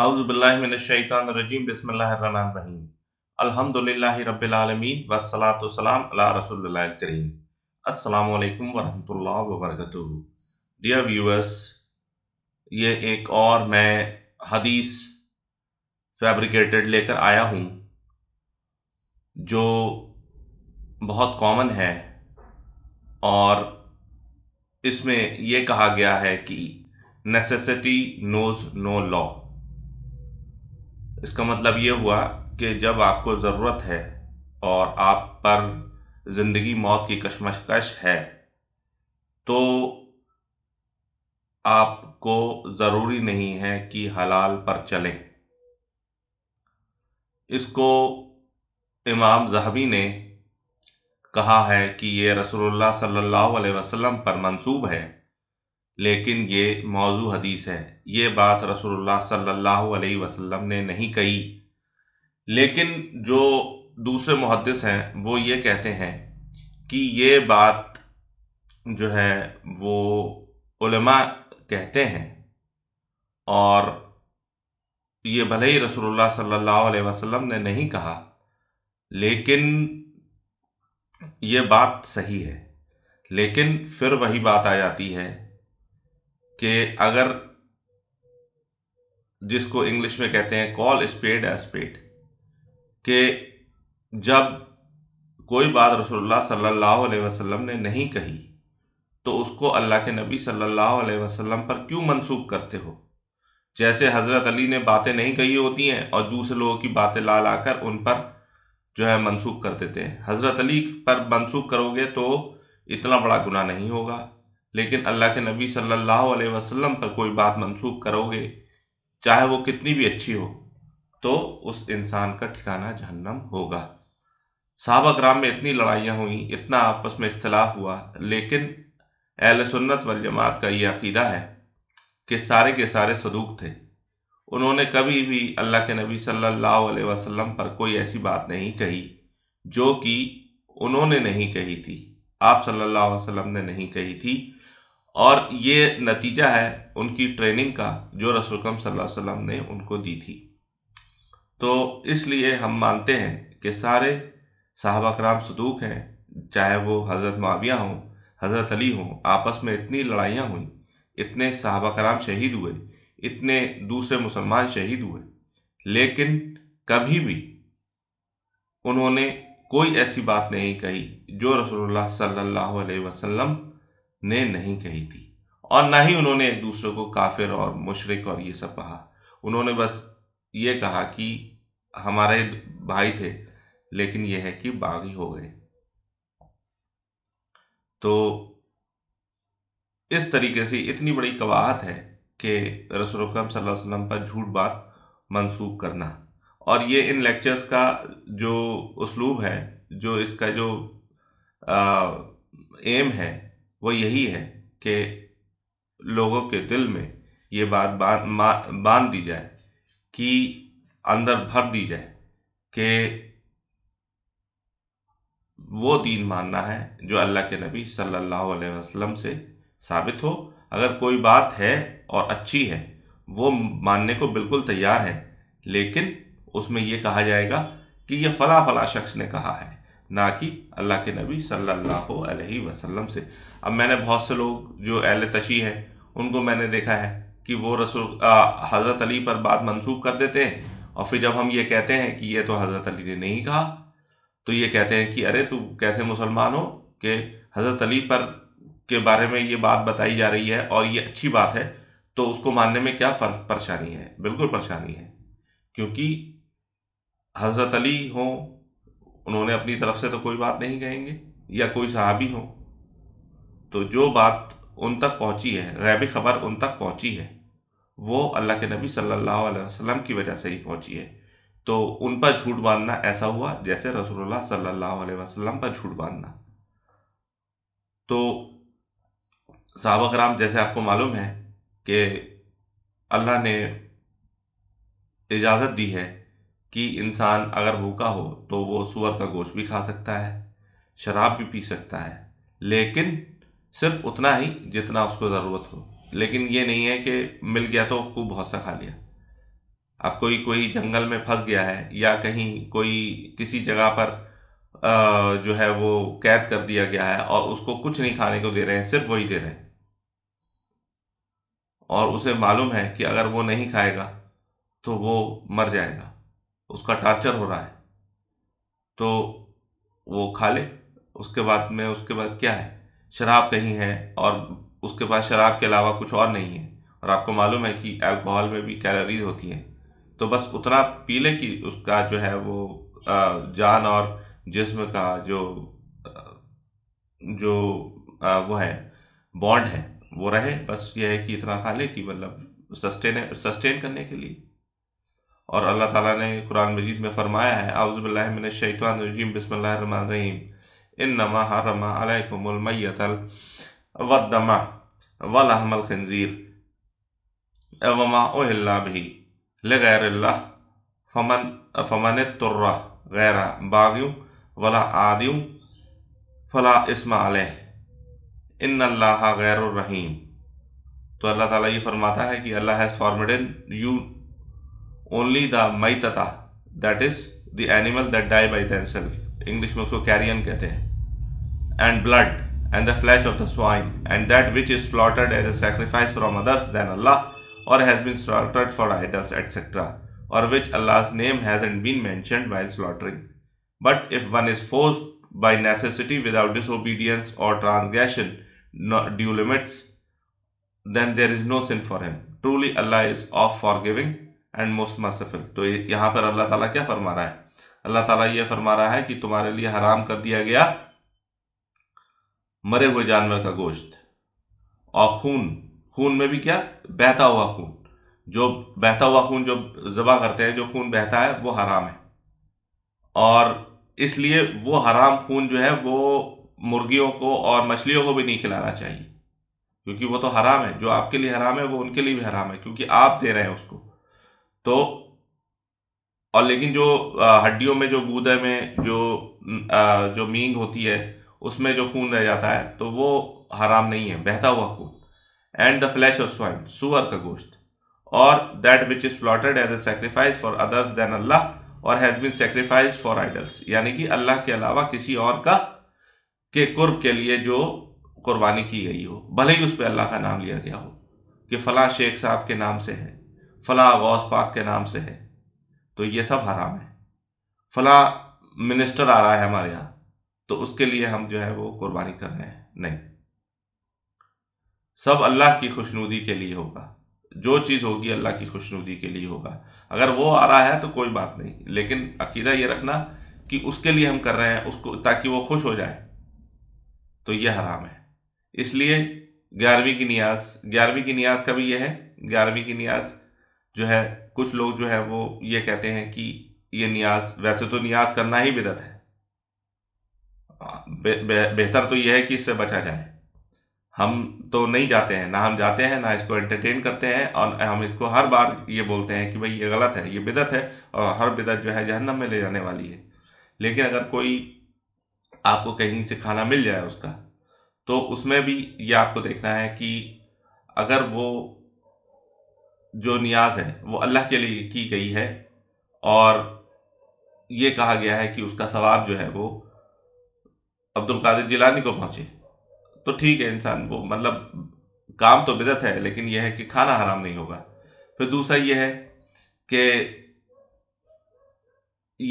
अउज़बिल्लिमिनशैतरजीम बसमीम अलहमदिल्ला रबालमीन वसलातम रसोल करीम अल्लाम वरहमल वर्क डियर व्यूअर्स ये एक और मैं हदीस फैब्रिकेटेड लेकर आया हूँ जो बहुत कॉमन है और इसमें यह कहा गया है कि नेसेसिटी नोज़ नो लॉ इसका मतलब ये हुआ कि जब आपको ज़रूरत है और आप पर ज़िंदगी मौत की कशमकश है तो आपको ज़रूरी नहीं है कि हलाल पर चलें इसको इमाम जहबी ने कहा है कि ये रसूलुल्लाह सल्लल्लाहु अलैहि वसल्लम पर मंसूब है लेकिन ये मौजू हदीस है ये बात रसोल्ला सल्लल्लाहु अलैहि वसल्लम ने नहीं कही लेकिन जो दूसरे मुहदस हैं वो ये कहते हैं कि ये बात जो है वो उलमा कहते हैं और ये भले ही रसोल्ला सल्लल्लाहु अलैहि वसल्लम ने नहीं कहा लेकिन ये बात सही है लेकिन फिर वही बात आ जाती है कि अगर जिसको इंग्लिश में कहते हैं कॉल स्पेड ए स्पेड कि जब कोई बात रसोल्ला सल्लल्लाहु अलैहि वसल्लम ने नहीं कही तो उसको अल्लाह के नबी सल्लल्लाहु अलैहि वसल्लम पर क्यों मंसूब करते हो जैसे हज़रत अली ने बातें नहीं कही होती हैं और दूसरे लोगों की बातें ला ला कर उन पर जो है मनसूख कर देते हैं हज़रत अली पर मनसूख करोगे तो इतना बड़ा गुनाह नहीं होगा लेकिन अल्लाह के नबी सल्लल्लाहु अलैहि वसल्लम पर कोई बात मंसूब करोगे चाहे वो कितनी भी अच्छी हो तो उस इंसान का ठिकाना जहन्नम होगा साहबा ग्राम में इतनी लड़ाइयाँ हुई इतना आपस में इख्तलाफ हुआ लेकिन अहल सुन्नत वल जमात का ये अकीदा है कि सारे के सारे सदूक थे उन्होंने कभी भी अल्लाह के नबी सल्लल्लाहु अलैहि वसल्लम पर कोई ऐसी बात नहीं कही जो कि उन्होंने नहीं कही थी आप सल्लल्लाहु अलैहि वसल्लम ने नहीं कही थी और ये नतीजा है उनकी ट्रेनिंग का जो रसूलकम वसल्लम ने उनको दी थी तो इसलिए हम मानते हैं कि सारे साहबा कराम सदूक हैं चाहे वो हज़रत माविया हों हज़रत अली हों आपस में इतनी लड़ाइयाँ हुई इतने साहबा कराम शहीद हुए इतने दूसरे मुसलमान शहीद हुए लेकिन कभी भी उन्होंने कोई ऐसी बात नहीं कही जो रसूलुल्लाह सल्लल्लाहु अलैहि वसल्लम ने नहीं कही थी और ना ही उन्होंने एक दूसरे को काफिर और मुशरक और ये सब कहा उन्होंने बस ये कहा कि हमारे भाई थे लेकिन यह है कि बागी हो गए तो इस तरीके से इतनी बड़ी कवाहत है कि रसूल अलैहि वसल्लम पर झूठ बात मंसूब करना और ये इन लेक्चर्स का जो उसलूब है जो इसका जो आ, एम है वो यही है कि लोगों के दिल में ये बात बांध दी जाए कि अंदर भर दी जाए कि वो दीन मानना है जो अल्लाह के नबी सल्लल्लाहु अलैहि वसल्लम से साबित हो अगर कोई बात है और अच्छी है वो मानने को बिल्कुल तैयार है लेकिन उसमें यह कहा जाएगा कि यह फ़ला फ़ला शख्स ने कहा है ना कि अल्लाह के नबी सल्लल्लाहु अलैहि वसल्लम से अब मैंने बहुत से लोग जो अहल तशी हैं उनको मैंने देखा है कि वो रसूल हज़रत अली पर बात मनसूख कर देते हैं और फिर जब हम ये कहते हैं कि ये तो हज़रत अली ने नहीं कहा तो ये कहते हैं कि अरे तू कैसे मुसलमान हो कि हज़रत अली पर के बारे में ये बात बताई जा रही है और ये अच्छी बात है तो उसको मानने में क्या फ़र्क परेशानी है बिल्कुल परेशानी है क्योंकि हज़रत अली हों उन्होंने अपनी तरफ से तो कोई बात नहीं कहेंगे या कोई सहाबी हो तो जो बात उन तक पहुंची है गैबी खबर उन तक पहुंची है वो अल्लाह के नबी सल्लल्लाहु अलैहि वसल्लम की वजह से ही पहुंची है तो उन पर झूठ बांधना ऐसा हुआ जैसे रसूलुल्लाह सल्लल्लाहु अलैहि वसल्लम पर झूठ बांधना तो साहबा कराम जैसे आपको मालूम है कि अल्लाह ने इजाज़त दी है कि इंसान अगर भूखा हो तो वो सुअर का गोश्त भी खा सकता है शराब भी पी सकता है लेकिन सिर्फ उतना ही जितना उसको ज़रूरत हो लेकिन ये नहीं है कि मिल गया तो खूब बहुत सा खा लिया अब कोई कोई जंगल में फंस गया है या कहीं कोई किसी जगह पर जो है वो कैद कर दिया गया है और उसको कुछ नहीं खाने को दे रहे हैं सिर्फ वही दे रहे हैं और उसे मालूम है कि अगर वो नहीं खाएगा तो वो मर जाएगा तो उसका टार्चर हो रहा है तो वो खा ले उसके बाद में उसके बाद क्या है शराब कहीं है और उसके बाद शराब के अलावा कुछ और नहीं है और आपको मालूम है कि अल्कोहल में भी कैलोरीज होती हैं तो बस उतना पी लें कि उसका जो है वो जान और जिस्म का जो जो वो है बॉन्ड है वो रहे बस ये है कि इतना खा लें कि मतलब सस्टेन सस्टेन करने के लिए और अल्लाह ताला ने कुरान मजीद में फरमाया है आउज़बिल्लिमिनशैतवानरजीम बसमीम इन नमा हरमा अलैकुमलमैतल वदमा वलहमल खंजीर एवमा भी ले गैर फमन फमन तुर्रा गैरा बागियों वला आदियों फला इसमा अलह इन अल्लाह गैर रहीम तो अल्लाह ताला ये फरमाता है कि Allah has formed you only the maitata that is the animal that die by themselves english में उसको carrion कहते हैं and blood and the flesh of the swine and that which is slaughtered as a sacrifice from others than Allah or has been slaughtered for idols etc or which Allah's name hasn't been mentioned while slaughtering but if one is forced by necessity without disobedience or transgression due limits then there is no sin for him truly Allah is of forgiving and most merciful तो यहाँ पर अल्लाह ताला क्या फरमा रहा है अल्लाह ताला ये फरमा रहा है कि तुम्हारे लिए हराम कर दिया गया मरे हुए जानवर का गोश्त और खून खून में भी क्या बहता हुआ खून जो बहता हुआ खून जो जबा करते हैं जो खून बहता है वो हराम है और इसलिए वो हराम खून जो है वो मुर्गियों को और मछलियों को भी नहीं खिलाना चाहिए क्योंकि वो तो हराम है जो आपके लिए हराम है वो उनके लिए भी हराम है क्योंकि आप दे रहे हैं उसको तो और लेकिन जो हड्डियों में जो गूदे में जो जो मींग होती है उसमें जो खून रह जाता है तो वो हराम नहीं है बहता हुआ खून and the flesh of swine सुअर का गोश्त और that which is floated as a sacrifice for others than Allah और has been sacrifice for idols यानी कि अल्लाह के अलावा किसी और का के कुर्ब के लिए जो कुर्बानी की गई हो भले ही उस पर अल्लाह का नाम लिया गया हो कि फ़लाँ शेख साहब के नाम से है फ़ला गौस पाक के नाम से है तो ये सब हराम है फ़ला मिनिस्टर आ रहा है हमारे यहाँ तो उसके लिए हम जो है वो कुर्बानी कर रहे हैं नहीं सब अल्लाह की खुशनुदी के लिए होगा जो चीज़ होगी अल्लाह की खुशनुदी के लिए होगा अगर वो आ रहा है तो कोई बात नहीं लेकिन अकीदा ये रखना कि उसके लिए हम कर रहे हैं उसको ताकि वो खुश हो जाए तो ये हराम है इसलिए ग्यारहवीं की नियाज ग्यारहवीं की नियाज का भी ये है ग्यारहवीं की नियाज जो है कुछ लोग जो है वो ये कहते हैं कि ये नियाज वैसे तो नियाज करना ही बिदत है बे, बेहतर तो यह है कि इससे बचा जाए हम तो नहीं जाते हैं ना हम जाते हैं ना इसको एंटरटेन करते हैं और हम इसको हर बार ये बोलते हैं कि भाई ये गलत है ये बिदत है और हर बिदत जो है जहन्नम में ले जाने वाली है लेकिन अगर कोई आपको कहीं से खाना मिल जाए उसका तो उसमें भी ये आपको देखना है कि अगर वो जो नियाज है वो अल्लाह के लिए की गई है और ये कहा गया है कि उसका सवाब जो है वो अब्दुल कादिर जिलानी को पहुंचे तो ठीक है इंसान वो मतलब काम तो बिदत है लेकिन यह है कि खाना हराम नहीं होगा फिर दूसरा यह है कि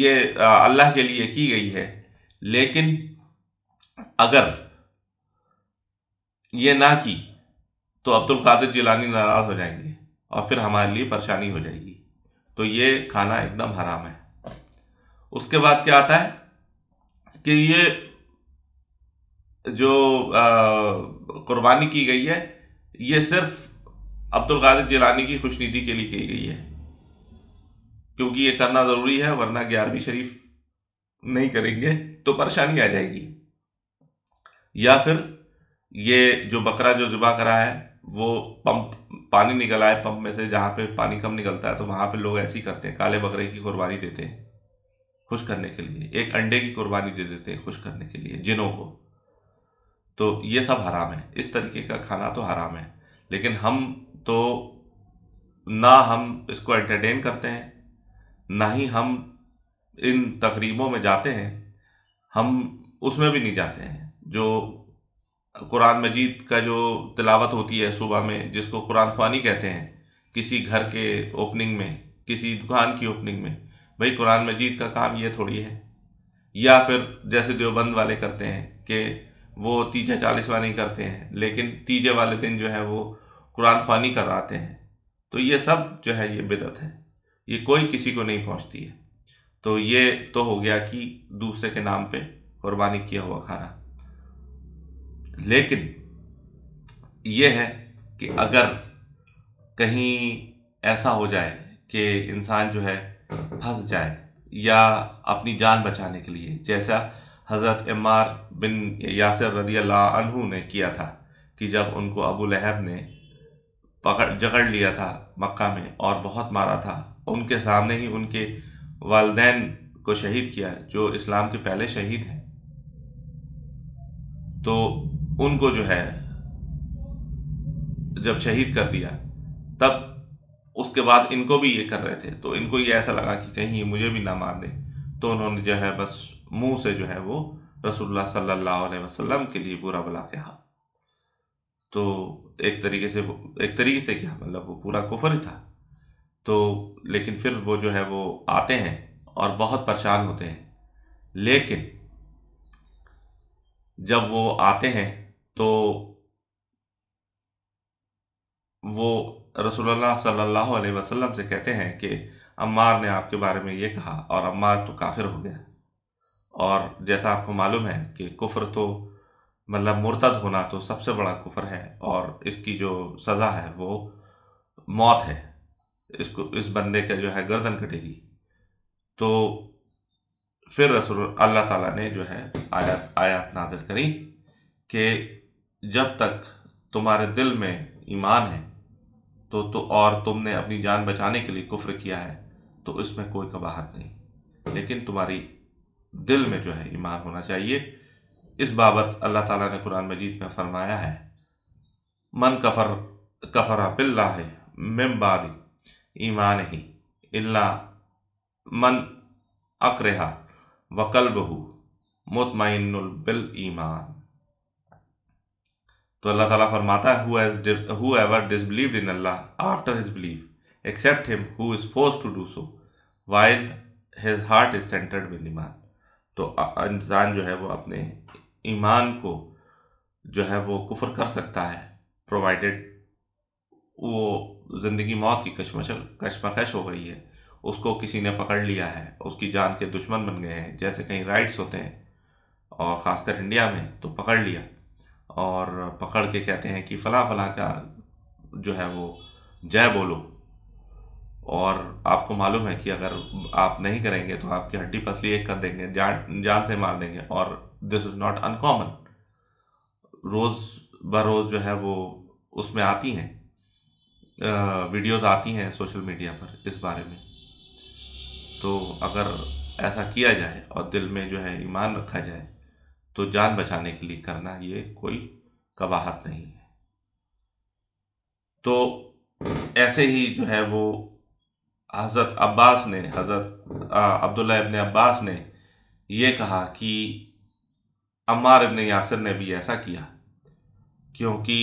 ये अल्लाह के लिए की गई है लेकिन अगर ये ना की तो अब्दुल कादिर जिलानी नाराज़ हो जाएंगे और फिर हमारे लिए परेशानी हो जाएगी तो ये खाना एकदम हराम है उसके बाद क्या आता है कि ये जो कुर्बानी की गई है ये सिर्फ अब्दुल कादिर जिलानी की खुशनीति के लिए की गई है क्योंकि ये करना ज़रूरी है वरना ग्यारहवीं शरीफ नहीं करेंगे तो परेशानी आ जाएगी या फिर ये जो बकरा जो जुबा करा है वो पंप पानी निकल आए पंप में से जहाँ पे पानी कम निकलता है तो वहाँ पे लोग ऐसे ही करते हैं काले बकरे की कुर्बानी देते हैं खुश करने के लिए एक अंडे की कुर्बानी दे देते हैं खुश करने के लिए जिनों को तो ये सब हराम है इस तरीके का खाना तो हराम है लेकिन हम तो ना हम इसको एंटरटेन करते हैं ना ही हम इन तकरीबों में जाते हैं हम उसमें भी नहीं जाते हैं जो कुरान मजीद का जो तिलावत होती है सुबह में जिसको कुरान ख्वानी कहते हैं किसी घर के ओपनिंग में किसी दुकान की ओपनिंग में भाई कुरान मजीद का काम ये थोड़ी है या फिर जैसे देवबंद वाले करते हैं कि वो तीजे चालीसवा नहीं करते हैं लेकिन तीजे वाले दिन जो है वो कुरान ख्वानी कराते हैं तो ये सब जो है ये बिदत है ये कोई किसी को नहीं पहुँचती है तो ये तो हो गया कि दूसरे के नाम पर क़ुरबानी किया हुआ खाना लेकिन ये है कि अगर कहीं ऐसा हो जाए कि इंसान जो है फंस जाए या अपनी जान बचाने के लिए जैसा हज़रत इमार बिन यासर रदी अल्लाह ने किया था कि जब उनको अबू लहब ने पकड़ जकड़ लिया था मक्का में और बहुत मारा था उनके सामने ही उनके वालदेन को शहीद किया जो इस्लाम के पहले शहीद हैं तो उनको जो है जब शहीद कर दिया तब उसके बाद इनको भी ये कर रहे थे तो इनको ये ऐसा लगा कि कहीं ये मुझे भी ना मार दे तो उन्होंने जो है बस मुंह से जो है वो रसूलुल्लाह सल्लल्लाहु अलैहि वसल्लम के लिए बुरा भला कहा तो एक तरीके से एक तरीके से क्या मतलब वो पूरा कुफर ही था तो लेकिन फिर वो जो है वो आते हैं और बहुत परेशान होते हैं लेकिन जब वो आते हैं तो वो रसोल्ला सल्ह वसलम से कहते हैं कि अम्मार ने आपके बारे में ये कहा और अम्मार तो काफिर हो गया और जैसा आपको मालूम है कि कुफ्र तो मतलब मुर्तद होना तो सबसे बड़ा कुफ़र है और इसकी जो सज़ा है वो मौत है इसको इस बंदे का जो है गर्दन कटेगी तो फिर रसूल अल्लाह ताला ने जो है आयात आयात नाजर करी कि जब तक तुम्हारे दिल में ईमान है तो तो और तुमने अपनी जान बचाने के लिए कुफ्र किया है तो इसमें कोई कबाहत नहीं लेकिन तुम्हारी दिल में जो है ईमान होना चाहिए इस बाबत अल्लाह ताला ने कुरान मजीद में फरमाया है मन कफर कफरा बिल्ला है मिम बाद ईमान ही इल्ला मन अक्रहा वकल्बहू मुतमिन बिल ईमान तो अल्लाह ताला फरमाता है whoever in Allah after his believe except him who is force to do so while his heart is centred with ईमान तो इंसान जो है वो अपने ईमान को जो है वो कुफर कर सकता है प्रोवाइडेड वो ज़िंदगी मौत की कशमश कशमकश हो गई है उसको किसी ने पकड़ लिया है उसकी जान के दुश्मन बन गए हैं जैसे कहीं राइट्स होते हैं और ख़ासकर इंडिया में तो पकड़ लिया और पकड़ के कहते हैं कि फ़ला फ़ला का जो है वो जय बोलो और आपको मालूम है कि अगर आप नहीं करेंगे तो आपकी हड्डी पसली एक कर देंगे जान जान से मार देंगे और दिस इज़ नॉट अनकॉमन रोज़ बरोज़ जो है वो उसमें आती हैं वीडियोस आती हैं सोशल मीडिया पर इस बारे में तो अगर ऐसा किया जाए और दिल में जो है ईमान रखा जाए तो जान बचाने के लिए करना ये कोई कबाहत नहीं है तो ऐसे ही जो है वो हज़रत अब्बास ने हज़रत अब्दुल्ला इबन अब्बास ने ये कहा कि अम्मार इबन यासिर ने भी ऐसा किया क्योंकि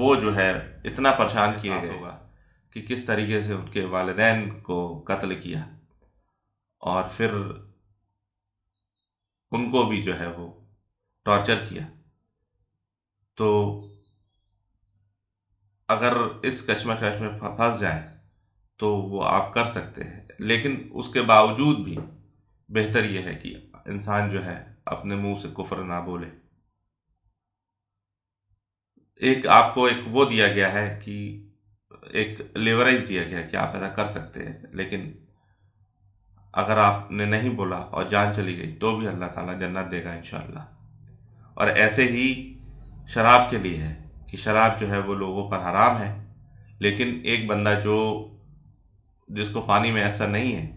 वो जो है इतना परेशान किया होगा कि किस तरीके से उनके वालदेन को कत्ल किया और फिर उनको भी जो है वो टॉर्चर किया तो अगर इस कश्मकश में फंस जाए तो वो आप कर सकते हैं लेकिन उसके बावजूद भी बेहतर यह है कि इंसान जो है अपने मुंह से कुफर ना बोले एक आपको एक वो दिया गया है कि एक लेवरेज दिया गया कि आप ऐसा कर सकते हैं लेकिन अगर आपने नहीं बोला और जान चली गई तो भी अल्लाह ताला जन्नत देगा इन और ऐसे ही शराब के लिए है कि शराब जो है वो लोगों पर हराम है लेकिन एक बंदा जो जिसको पानी में ऐसा नहीं है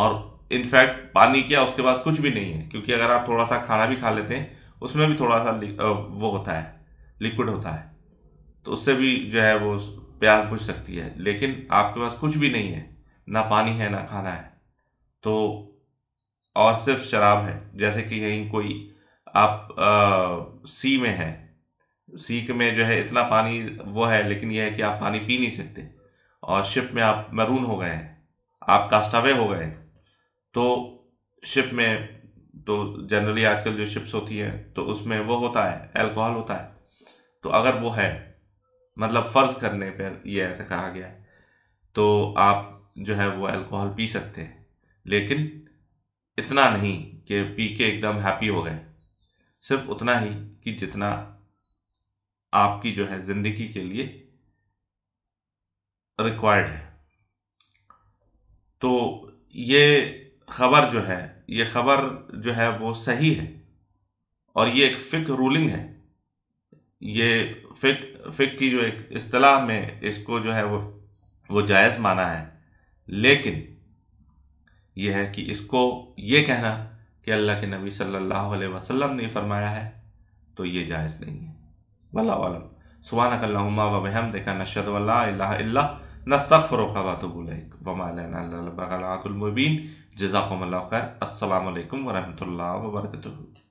और इनफैक्ट पानी क्या उसके पास कुछ भी नहीं है क्योंकि अगर आप थोड़ा सा खाना भी खा लेते हैं उसमें भी थोड़ा सा वो होता है लिक्विड होता है तो उससे भी जो है वो प्यास बुझ सकती है लेकिन आपके पास कुछ भी नहीं है ना पानी है ना खाना है तो और सिर्फ शराब है जैसे कि यहीं कोई आप आ, सी में है सीख में जो है इतना पानी वो है लेकिन यह है कि आप पानी पी नहीं सकते और शिप में आप मरून हो गए हैं आप कास्टावे हो गए तो शिप में तो जनरली आजकल जो शिप्स होती हैं तो उसमें वो होता है अल्कोहल होता है तो अगर वो है मतलब फ़र्ज़ करने पर ये ऐसा कहा गया है तो आप जो है वो अल्कोहल पी सकते हैं लेकिन इतना नहीं कि पी के एकदम हैप्पी हो गए सिर्फ उतना ही कि जितना आपकी जो है ज़िंदगी के लिए रिक्वायर्ड है तो ये खबर जो है ये खबर जो है वो सही है और ये एक फ़िक रूलिंग है ये फ़िक फ़िक की जो एक असलाह में इसको जो है वो वो जायज़ माना है लेकिन यह है कि इसको ये कहना कि अल्लाह के नबी सल्लल्लाहु अलैहि वसल्लम ने फरमाया है तो ये जायज़ नहीं है वल्लम वलम सुबहान कल्लामा वबहम देखा नशदल्ला नस्तफ़र ख़वातबुलक वमालबीन जजाकमल खैर असल वरहमल वर्क